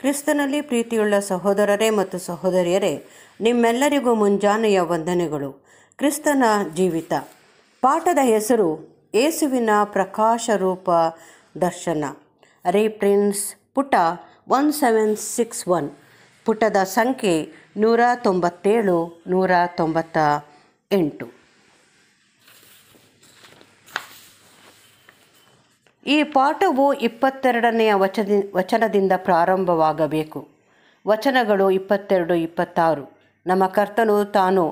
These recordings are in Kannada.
ಕ್ರಿಸ್ತನಲ್ಲಿ ಪ್ರೀತಿಯುಳ್ಳ ಸಹೋದರರೇ ಮತ್ತು ಸಹೋದರಿಯರೇ ನಿಮ್ಮೆಲ್ಲರಿಗೂ ಮುಂಜಾನೆಯ ವಂದನೆಗಳು ಕ್ರಿಸ್ತನ ಜೀವಿತ ಪಾಠದ ಹೆಸರು ಏಸುವಿನ ಪ್ರಕಾಶ ರೂಪ ದರ್ಶನ ರೀಪ್ರಿನ್ಸ್ ಪುಟ ಒನ್ ಸೆವೆನ್ ಸಿಕ್ಸ್ ಒನ್ ಪುಟದ ಸಂಖ್ಯೆ ನೂರ ತೊಂಬತ್ತೇಳು ನೂರ ತೊಂಬತ್ತ ಎಂಟು ಈ ಪಾಠವು ಇಪ್ಪತ್ತೆರಡನೆಯ ವಚದ ವಚನದಿಂದ ಪ್ರಾರಂಭವಾಗಬೇಕು ವಚನಗಳು ಇಪ್ಪತ್ತೆರಡು ಇಪ್ಪತ್ತಾರು ನಮ್ಮ ಕರ್ತನು ತಾನು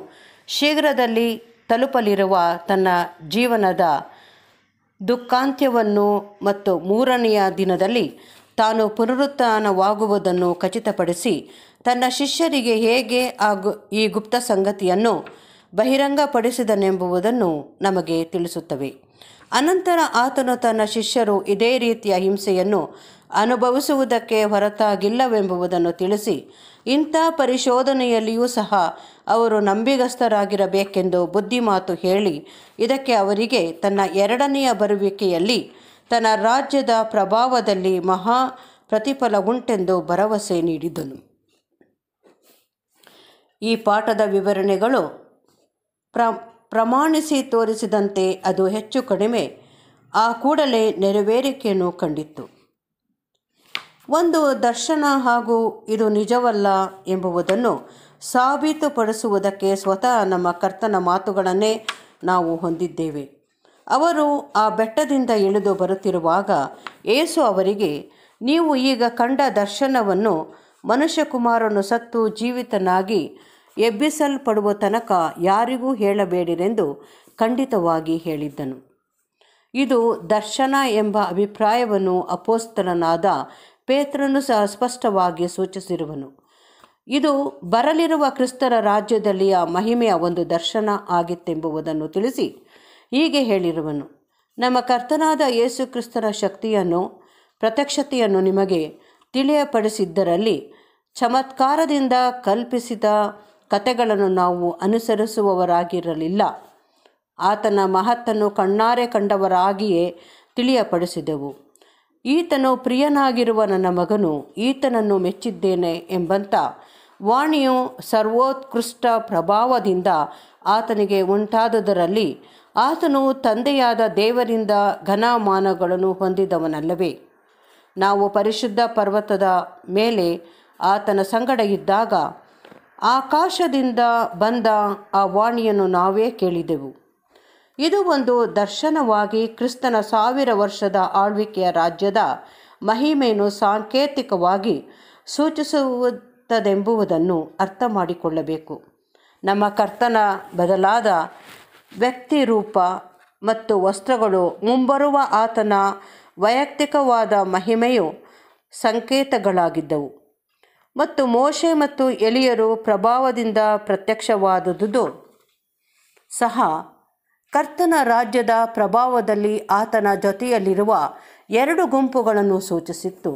ಶೀಘ್ರದಲ್ಲಿ ತಲುಪಲಿರುವ ತನ್ನ ಜೀವನದ ದುಃಖಾಂತ್ಯವನ್ನು ಮತ್ತು ಮೂರನೆಯ ದಿನದಲ್ಲಿ ತಾನು ಪುನರುತ್ಥಾನವಾಗುವುದನ್ನು ಖಚಿತಪಡಿಸಿ ತನ್ನ ಶಿಷ್ಯರಿಗೆ ಹೇಗೆ ಆ ಗು ಈ ಗುಪ್ತ ಸಂಗತಿಯನ್ನು ಬಹಿರಂಗಪಡಿಸಿದನೆಂಬುದನ್ನು ನಮಗೆ ತಿಳಿಸುತ್ತವೆ ಅನಂತರ ಆತನು ತನ್ನ ಶಿಷ್ಯರು ಇದೇ ರೀತಿಯ ಹಿಂಸೆಯನ್ನು ಅನುಭವಿಸುವುದಕ್ಕೆ ಹೊರತಾಗಿಲ್ಲವೆಂಬುದನ್ನು ತಿಳಿಸಿ ಇಂಥ ಪರಿಶೋಧನೆಯಲ್ಲಿಯೂ ಸಹ ಅವರು ನಂಬಿಗಸ್ತರಾಗಿರಬೇಕೆಂದು ಬುದ್ಧಿಮಾತು ಹೇಳಿ ಇದಕ್ಕೆ ಅವರಿಗೆ ತನ್ನ ಎರಡನೆಯ ಬರುವಿಕೆಯಲ್ಲಿ ತನ್ನ ರಾಜ್ಯದ ಪ್ರಭಾವದಲ್ಲಿ ಮಹಾ ಪ್ರತಿಫಲ ಉಂಟೆಂದು ಭರವಸೆ ನೀಡಿದನು ಈ ಪಾಠದ ವಿವರಣೆಗಳು ಪ್ರ ಪ್ರಮಾಣಿಸಿ ತೋರಿಸಿದಂತೆ ಅದು ಹೆಚ್ಚು ಕಡಿಮೆ ಆ ಕೂಡಲೇ ನೆರವೇರಿಕೆಯನ್ನು ಕಂಡಿತ್ತು ಒಂದು ದರ್ಶನ ಹಾಗೂ ಇದು ನಿಜವಲ್ಲ ಎಂಬುವುದನ್ನು ಸಾಬೀತುಪಡಿಸುವುದಕ್ಕೆ ಸ್ವತಃ ನಮ್ಮ ಕರ್ತನ ಮಾತುಗಳನ್ನೇ ನಾವು ಹೊಂದಿದ್ದೇವೆ ಅವರು ಆ ಬೆಟ್ಟದಿಂದ ಇಳಿದು ಬರುತ್ತಿರುವಾಗ ಏಸು ಅವರಿಗೆ ನೀವು ಈಗ ಕಂಡ ದರ್ಶನವನ್ನು ಮನುಷ್ಯಕುಮಾರನು ಸತ್ತು ಜೀವಿತನಾಗಿ ಎಬ್ಬಿಸಲ್ಪಡುವ ತನಕ ಯಾರಿಗೂ ಹೇಳಬೇಡಿರೆಂದು ಖಂಡಿತವಾಗಿ ಹೇಳಿದ್ದನು ಇದು ದರ್ಶನ ಎಂಬ ಅಭಿಪ್ರಾಯವನ್ನು ಅಪೋಸ್ತಲನಾದ ಪೇತ್ರನು ಸಹ ಸ್ಪಷ್ಟವಾಗಿ ಸೂಚಿಸಿರುವನು ಇದು ಬರಲಿರುವ ಕ್ರಿಸ್ತರ ರಾಜ್ಯದಲ್ಲಿಯ ಮಹಿಮೆಯ ಒಂದು ದರ್ಶನ ಆಗಿತ್ತೆಂಬುದನ್ನು ತಿಳಿಸಿ ಹೀಗೆ ಹೇಳಿರುವನು ನಮ್ಮ ಕರ್ತನಾದ ಯೇಸು ಕ್ರಿಸ್ತನ ಶಕ್ತಿಯನ್ನು ಪ್ರತ್ಯಕ್ಷತೆಯನ್ನು ನಿಮಗೆ ತಿಳಿಯಪಡಿಸಿದ್ದರಲ್ಲಿ ಚಮತ್ಕಾರದಿಂದ ಕಲ್ಪಿಸಿದ ಕತೆಗಳನ್ನು ನಾವು ಅನುಸರಿಸುವವರಾಗಿರಲಿಲ್ಲ ಆತನ ಮಹತ್ತನ್ನು ಕಣ್ಣಾರೆ ಕಂಡವರಾಗಿಯೇ ತಿಳಿಯಪಡಿಸಿದೆವು ಈತನು ಪ್ರಿಯನಾಗಿರುವ ನನ್ನ ಮಗನು ಈತನನ್ನು ಮೆಚ್ಚಿದ್ದೇನೆ ಎಂಬಂತ ವಾಣಿಯು ಸರ್ವೋತ್ಕೃಷ್ಟ ಪ್ರಭಾವದಿಂದ ಆತನಿಗೆ ಉಂಟಾದುದರಲ್ಲಿ ಆತನು ತಂದೆಯಾದ ದೇವರಿಂದ ಘನಮಾನಗಳನ್ನು ಹೊಂದಿದವನಲ್ಲವೇ ನಾವು ಪರಿಶುದ್ಧ ಪರ್ವತದ ಮೇಲೆ ಆತನ ಸಂಗಡ ಇದ್ದಾಗ ಆಕಾಶದಿಂದ ಬಂದ ಆ ವಾಣಿಯನ್ನು ನಾವೇ ಕೇಳಿದೆವು ಇದು ಒಂದು ದರ್ಶನವಾಗಿ ಕ್ರಿಸ್ತನ ಸಾವಿರ ವರ್ಷದ ಆಳ್ವಿಕೆಯ ರಾಜ್ಯದ ಮಹಿಮೆಯನ್ನು ಸಾಂಕೇತಿಕವಾಗಿ ಸೂಚಿಸುವುದೆಂಬುದನ್ನು ಅರ್ಥ ಮಾಡಿಕೊಳ್ಳಬೇಕು ನಮ್ಮ ಕರ್ತನ ಬದಲಾದ ವ್ಯಕ್ತಿ ರೂಪ ಮತ್ತು ವಸ್ತ್ರಗಳು ಮುಂಬರುವ ಆತನ ವೈಯಕ್ತಿಕವಾದ ಮಹಿಮೆಯು ಸಂಕೇತಗಳಾಗಿದ್ದವು ಮತ್ತು ಮೋಶೆ ಮತ್ತು ಎಲಿಯರು ಪ್ರಭಾವದಿಂದ ಪ್ರತ್ಯಕ್ಷವಾದುದು ಸಹ ಕರ್ತನ ರಾಜ್ಯದ ಪ್ರಭಾವದಲ್ಲಿ ಆತನ ಜೊತೆಯಲ್ಲಿರುವ ಎರಡು ಗುಂಪುಗಳನ್ನು ಸೂಚಿಸಿತ್ತು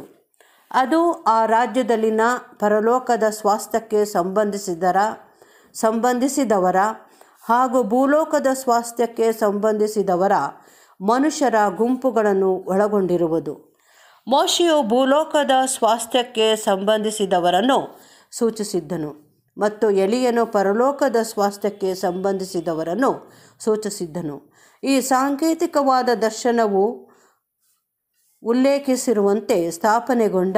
ಅದು ಆ ರಾಜ್ಯದಲ್ಲಿನ ಪರಲೋಕದ ಸ್ವಾಸ್ಥ್ಯಕ್ಕೆ ಸಂಬಂಧಿಸಿದರ ಸಂಬಂಧಿಸಿದವರ ಹಾಗೂ ಭೂಲೋಕದ ಸ್ವಾಸ್ಥ್ಯಕ್ಕೆ ಸಂಬಂಧಿಸಿದವರ ಮನುಷ್ಯರ ಗುಂಪುಗಳನ್ನು ಒಳಗೊಂಡಿರುವುದು ಮೋಶಿಯು ಭೂಲೋಕದ ಸ್ವಾಸ್ಥ್ಯಕ್ಕೆ ಸಂಬಂಧಿಸಿದವರನ್ನು ಸೂಚಿಸಿದ್ದನು ಮತ್ತು ಎಲಿಯನು ಪರಲೋಕದ ಸ್ವಾಸ್ಥ್ಯಕ್ಕೆ ಸಂಬಂಧಿಸಿದವರನ್ನು ಸೂಚಿಸಿದ್ದನು ಈ ಸಾಂಕೇತಿಕವಾದ ದರ್ಶನವು ಉಲ್ಲೇಖಿಸಿರುವಂತೆ ಸ್ಥಾಪನೆಗೊಂಡ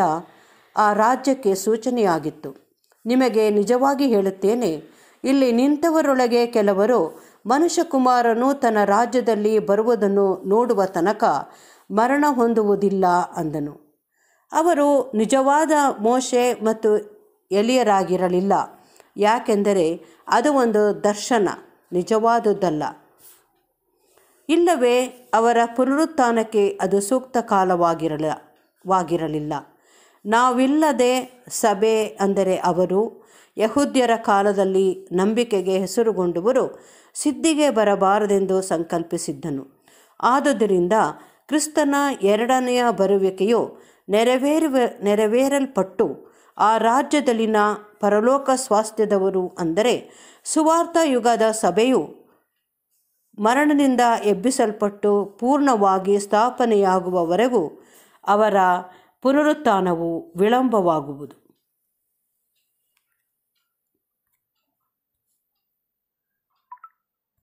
ಆ ರಾಜ್ಯಕ್ಕೆ ಸೂಚನೆಯಾಗಿತ್ತು ನಿಮಗೆ ನಿಜವಾಗಿ ಹೇಳುತ್ತೇನೆ ಇಲ್ಲಿ ನಿಂತವರೊಳಗೆ ಕೆಲವರು ಮನುಷ್ಯಕುಮಾರನು ತನ್ನ ರಾಜ್ಯದಲ್ಲಿ ಬರುವುದನ್ನು ನೋಡುವ ತನಕ ಮರಣ ಹೊಂದುವುದಿಲ್ಲ ಅಂದನು ಅವರು ನಿಜವಾದ ಮೋಶೆ ಮತ್ತು ಎಲಿಯರಾಗಿರಲಿಲ್ಲ ಯಾಕೆಂದರೆ ಅದು ಒಂದು ದರ್ಶನ ನಿಜವಾದುದಲ್ಲ ಇಲ್ಲವೇ ಅವರ ಪುನರುತ್ಥಾನಕ್ಕೆ ಅದು ಸೂಕ್ತ ಕಾಲವಾಗಿರಲ ವಾಗಿರಲಿಲ್ಲ ನಾವಿಲ್ಲದೆ ಸಭೆ ಅಂದರೆ ಅವರು ಯಹೂದ್ಯರ ಕಾಲದಲ್ಲಿ ನಂಬಿಕೆಗೆ ಹೆಸರುಗೊಂಡವರು ಸಿದ್ಧಿಗೆ ಬರಬಾರದೆಂದು ಸಂಕಲ್ಪಿಸಿದ್ದನು ಆದುದರಿಂದ ಕ್ರಿಸ್ತನ ಎರಡನೆಯ ಬರುವಿಕೆಯು ನೆರವೇರುವ ನೆರವೇರಲ್ಪಟ್ಟು ಆ ರಾಜ್ಯದಲ್ಲಿನ ಪರಲೋಕ ಸ್ವಾಸ್ಥ್ಯದವರು ಅಂದರೆ ಸುವಾರ್ಥ ಯುಗದ ಸಭೆಯು ಮರಣದಿಂದ ಎಬ್ಬಿಸಲ್ಪಟ್ಟು ಪೂರ್ಣವಾಗಿ ಸ್ಥಾಪನೆಯಾಗುವವರೆಗೂ ಅವರ ಪುನರುತ್ಥಾನವು ವಿಳಂಬವಾಗುವುದು